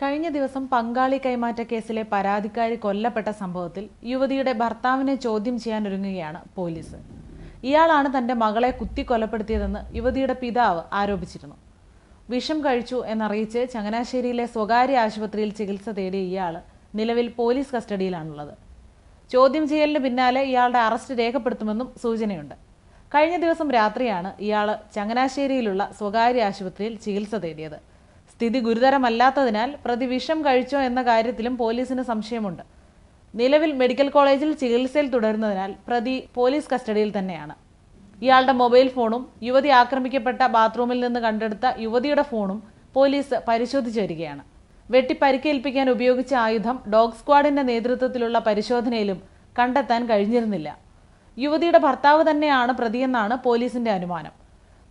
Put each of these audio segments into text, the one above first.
കഴിഞ്ഞ ദിവസം പങ്കാളി കൈമാറ്റ കേസിലെ പരാതിക്കാരി കൊല്ലപ്പെട്ട സംഭവത്തിൽ യുവതിയുടെ ഭർത്താവിനെ ചോദ്യം ചെയ്യാൻ ഒരുങ്ങുകയാണ് പോലീസ് ഇയാളാണ് തൻ്റെ മകളെ കുത്തി കൊലപ്പെടുത്തിയതെന്ന് യുവതിയുടെ പിതാവ് ആരോപിച്ചിരുന്നു വിഷം കഴിച്ചു എന്നറിയിച്ച് ചങ്ങനാശ്ശേരിയിലെ സ്വകാര്യ ആശുപത്രിയിൽ ചികിത്സ തേടിയ ഇയാൾ നിലവിൽ പോലീസ് കസ്റ്റഡിയിലാണുള്ളത് ചോദ്യം ചെയ്യലിന് പിന്നാലെ ഇയാളുടെ അറസ്റ്റ് രേഖപ്പെടുത്തുമെന്നും സൂചനയുണ്ട് കഴിഞ്ഞ ദിവസം രാത്രിയാണ് ഇയാൾ ചങ്ങനാശ്ശേരിയിലുള്ള സ്വകാര്യ ആശുപത്രിയിൽ ചികിത്സ തേടിയത് സ്ഥിതി ഗുരുതരമല്ലാത്തതിനാൽ പ്രതി വിഷം കഴിച്ചോ എന്ന കാര്യത്തിലും പോലീസിന് സംശയമുണ്ട് നിലവിൽ മെഡിക്കൽ കോളേജിൽ ചികിത്സയിൽ തുടരുന്നതിനാൽ പ്രതി പോലീസ് കസ്റ്റഡിയിൽ തന്നെയാണ് ഇയാളുടെ മൊബൈൽ ഫോണും യുവതി ആക്രമിക്കപ്പെട്ട ബാത്റൂമിൽ നിന്ന് കണ്ടെടുത്ത യുവതിയുടെ ഫോണും പോലീസ് പരിശോധിച്ചു വരികയാണ് വെട്ടിപ്പരിക്കേൽപ്പിക്കാൻ ഉപയോഗിച്ച ആയുധം ഡോഗ് സ്ക്വാഡിന്റെ നേതൃത്വത്തിലുള്ള പരിശോധനയിലും കണ്ടെത്താൻ കഴിഞ്ഞിരുന്നില്ല യുവതിയുടെ ഭർത്താവ് തന്നെയാണ് പ്രതിയെന്നാണ് പോലീസിന്റെ അനുമാനം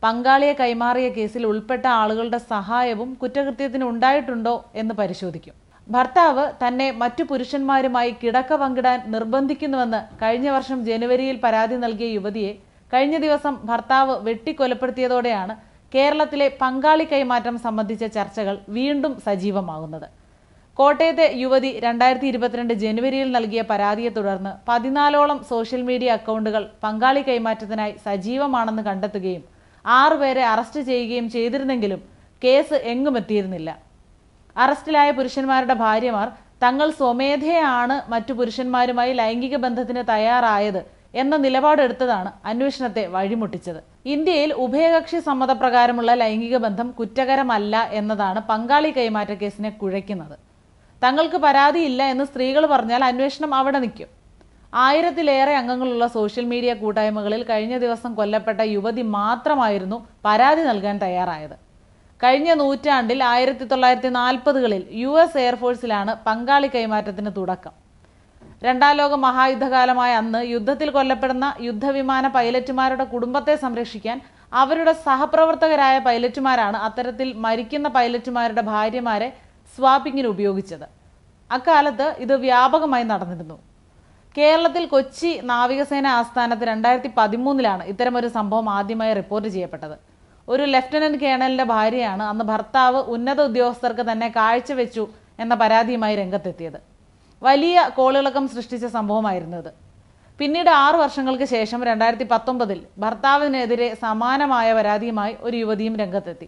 പങ്കാളിയെ കൈമാറിയ കേസിൽ ഉൾപ്പെട്ട ആളുകളുടെ സഹായവും കുറ്റകൃത്യത്തിന് ഉണ്ടായിട്ടുണ്ടോ എന്ന് പരിശോധിക്കും ഭർത്താവ് തന്നെ മറ്റു പുരുഷന്മാരുമായി കിടക്ക പങ്കിടാൻ നിർബന്ധിക്കുന്നുവെന്ന് കഴിഞ്ഞ വർഷം ജനുവരിയിൽ പരാതി നൽകിയ യുവതിയെ കഴിഞ്ഞ ദിവസം ഭർത്താവ് വെട്ടിക്കൊലപ്പെടുത്തിയതോടെയാണ് കേരളത്തിലെ പങ്കാളി കൈമാറ്റം സംബന്ധിച്ച ചർച്ചകൾ വീണ്ടും സജീവമാകുന്നത് കോട്ടയത്തെ യുവതി രണ്ടായിരത്തി ഇരുപത്തിരണ്ട് ജനുവരിയിൽ നൽകിയ പരാതിയെ തുടർന്ന് പതിനാലോളം സോഷ്യൽ മീഡിയ അക്കൗണ്ടുകൾ പങ്കാളി കൈമാറ്റത്തിനായി സജീവമാണെന്ന് കണ്ടെത്തുകയും ആറുപേരെ അറസ്റ്റ് ചെയ്യുകയും ചെയ്തിരുന്നെങ്കിലും കേസ് എങ്ങും എത്തിയിരുന്നില്ല അറസ്റ്റിലായ പുരുഷന്മാരുടെ ഭാര്യമാർ തങ്ങൾ സ്വമേധയാണ് മറ്റു പുരുഷന്മാരുമായി ലൈംഗിക ബന്ധത്തിന് തയ്യാറായത് എന്ന നിലപാടെടുത്തതാണ് അന്വേഷണത്തെ വഴിമുട്ടിച്ചത് ഇന്ത്യയിൽ ഉഭയകക്ഷി സമ്മതപ്രകാരമുള്ള ലൈംഗിക ബന്ധം കുറ്റകരമല്ല എന്നതാണ് പങ്കാളി കൈമാറ്റ കേസിനെ കുഴയ്ക്കുന്നത് തങ്ങൾക്ക് പരാതിയില്ല എന്ന് സ്ത്രീകൾ പറഞ്ഞാൽ അന്വേഷണം അവിടെ നിൽക്കും ആയിരത്തിലേറെ അംഗങ്ങളുള്ള സോഷ്യൽ മീഡിയ കൂട്ടായ്മകളിൽ കഴിഞ്ഞ ദിവസം കൊല്ലപ്പെട്ട യുവതി മാത്രമായിരുന്നു പരാതി നൽകാൻ തയ്യാറായത് കഴിഞ്ഞ നൂറ്റാണ്ടിൽ ആയിരത്തി തൊള്ളായിരത്തി നാൽപ്പതുകളിൽ യു എസ് എയർഫോഴ്സിലാണ് പങ്കാളി കൈമാറ്റത്തിന് തുടക്കം രണ്ടാം ലോക മഹായുദ്ധകാലമായ അന്ന് യുദ്ധത്തിൽ കൊല്ലപ്പെടുന്ന യുദ്ധവിമാന പൈലറ്റുമാരുടെ കുടുംബത്തെ സംരക്ഷിക്കാൻ അവരുടെ സഹപ്രവർത്തകരായ പൈലറ്റുമാരാണ് അത്തരത്തിൽ മരിക്കുന്ന പൈലറ്റുമാരുടെ ഭാര്യമാരെ സ്വാപ്പിങ്ങിന് ഉപയോഗിച്ചത് അക്കാലത്ത് ഇത് വ്യാപകമായി നടന്നിരുന്നു കേരളത്തിൽ കൊച്ചി നാവികസേന ആസ്ഥാനത്ത് രണ്ടായിരത്തി പതിമൂന്നിലാണ് ഇത്തരമൊരു സംഭവം ആദ്യമായി റിപ്പോർട്ട് ചെയ്യപ്പെട്ടത് ഒരു ലഫ്റ്റനന്റ് കേണലിന്റെ ഭാര്യയാണ് അന്ന് ഭർത്താവ് ഉന്നത ഉദ്യോഗസ്ഥർക്ക് തന്നെ കാഴ്ചവെച്ചു എന്ന പരാതിയുമായി രംഗത്തെത്തിയത് വലിയ കോളിളക്കം സൃഷ്ടിച്ച സംഭവമായിരുന്നു ഇത് പിന്നീട് ആറു വർഷങ്ങൾക്ക് ശേഷം രണ്ടായിരത്തി പത്തൊമ്പതിൽ ഭർത്താവിനെതിരെ സമാനമായ പരാതിയുമായി ഒരു യുവതിയും രംഗത്തെത്തി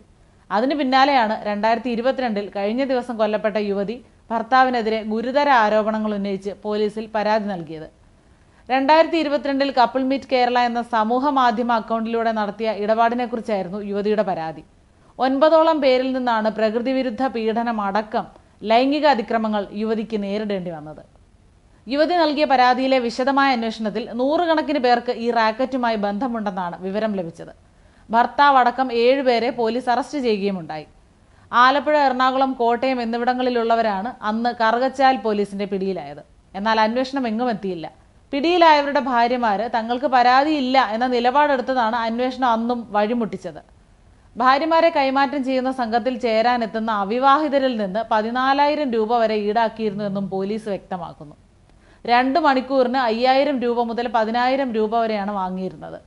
അതിന് പിന്നാലെയാണ് രണ്ടായിരത്തി ഇരുപത്തിരണ്ടിൽ കഴിഞ്ഞ ദിവസം കൊല്ലപ്പെട്ട യുവതി ഭർത്താവിനെതിരെ ഗുരുതര ആരോപണങ്ങൾ ഉന്നയിച്ച് പോലീസിൽ പരാതി നൽകിയത് രണ്ടായിരത്തി ഇരുപത്തിരണ്ടിൽ കപ്പിൾ മീറ്റ് കേരള എന്ന സമൂഹ മാധ്യമ അക്കൗണ്ടിലൂടെ നടത്തിയ ഇടപാടിനെക്കുറിച്ചായിരുന്നു യുവതിയുടെ പരാതി ഒൻപതോളം പേരിൽ നിന്നാണ് പ്രകൃതിവിരുദ്ധ പീഡനം അടക്കം ലൈംഗിക അതിക്രമങ്ങൾ യുവതിക്ക് നേരിടേണ്ടി വന്നത് യുവതി നൽകിയ പരാതിയിലെ വിശദമായ അന്വേഷണത്തിൽ നൂറുകണക്കിന് പേർക്ക് ഈ റാക്കറ്റുമായി ബന്ധമുണ്ടെന്നാണ് വിവരം ലഭിച്ചത് ഭർത്താവ് അടക്കം ഏഴുപേരെ പോലീസ് അറസ്റ്റ് ചെയ്യുകയുമുണ്ടായി ആലപ്പുഴ എറണാകുളം കോട്ടയം എന്നിവിടങ്ങളിലുള്ളവരാണ് അന്ന് കറുകച്ചാൽ പോലീസിന്റെ പിടിയിലായത് എന്നാൽ അന്വേഷണം എങ്ങും എത്തിയില്ല പിടിയിലായവരുടെ ഭാര്യമാര് തങ്ങൾക്ക് പരാതിയില്ല എന്ന നിലപാടെടുത്തതാണ് അന്വേഷണം അന്നും വഴിമുട്ടിച്ചത് ഭാര്യമാരെ കൈമാറ്റം ചെയ്യുന്ന സംഘത്തിൽ ചേരാനെത്തുന്ന അവിവാഹിതരിൽ നിന്ന് പതിനാലായിരം രൂപ വരെ ഈടാക്കിയിരുന്നു എന്നും പോലീസ് വ്യക്തമാക്കുന്നു രണ്ട് മണിക്കൂറിന് അയ്യായിരം രൂപ മുതൽ പതിനായിരം രൂപ വരെയാണ് വാങ്ങിയിരുന്നത്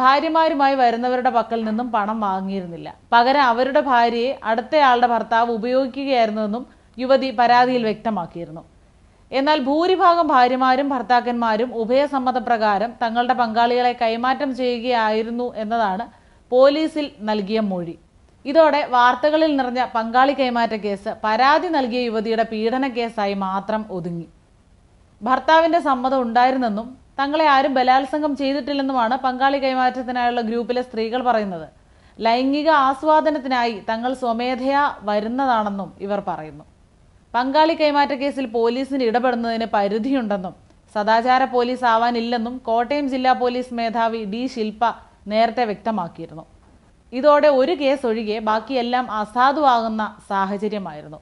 ഭാര്യമാരുമായി വരുന്നവരുടെ പക്കൽ നിന്നും പണം വാങ്ങിയിരുന്നില്ല പകരം അവരുടെ ഭാര്യയെ അടുത്തയാളുടെ ഭർത്താവ് ഉപയോഗിക്കുകയായിരുന്നുവെന്നും യുവതി പരാതിയിൽ വ്യക്തമാക്കിയിരുന്നു എന്നാൽ ഭൂരിഭാഗം ഭാര്യമാരും ഭർത്താക്കന്മാരും ഉഭയസമ്മതപ്രകാരം തങ്ങളുടെ പങ്കാളികളെ കൈമാറ്റം ചെയ്യുകയായിരുന്നു എന്നതാണ് പോലീസിൽ നൽകിയ മൊഴി ഇതോടെ വാർത്തകളിൽ നിറഞ്ഞ പങ്കാളി കൈമാറ്റ കേസ് പരാതി നൽകിയ യുവതിയുടെ പീഡന കേസായി മാത്രം ഒതുങ്ങി ഭർത്താവിൻ്റെ സമ്മതം ഉണ്ടായിരുന്നെന്നും തങ്ങളെ ആരും ബലാത്സംഗം ചെയ്തിട്ടില്ലെന്നുമാണ് പങ്കാളി കൈമാറ്റത്തിനായുള്ള ഗ്രൂപ്പിലെ സ്ത്രീകൾ പറയുന്നത് ലൈംഗിക ആസ്വാദനത്തിനായി തങ്ങൾ സ്വമേധയാ വരുന്നതാണെന്നും ഇവർ പറയുന്നു പങ്കാളി കൈമാറ്റ കേസിൽ പോലീസിന് ഇടപെടുന്നതിന് പരിധിയുണ്ടെന്നും സദാചാര പോലീസ് ആവാനില്ലെന്നും കോട്ടയം ജില്ലാ പോലീസ് മേധാവി ഡി ശില്പ നേരത്തെ വ്യക്തമാക്കിയിരുന്നു ഇതോടെ ഒരു കേസ് ഒഴികെ ബാക്കിയെല്ലാം അസാധുവാകുന്ന സാഹചര്യമായിരുന്നു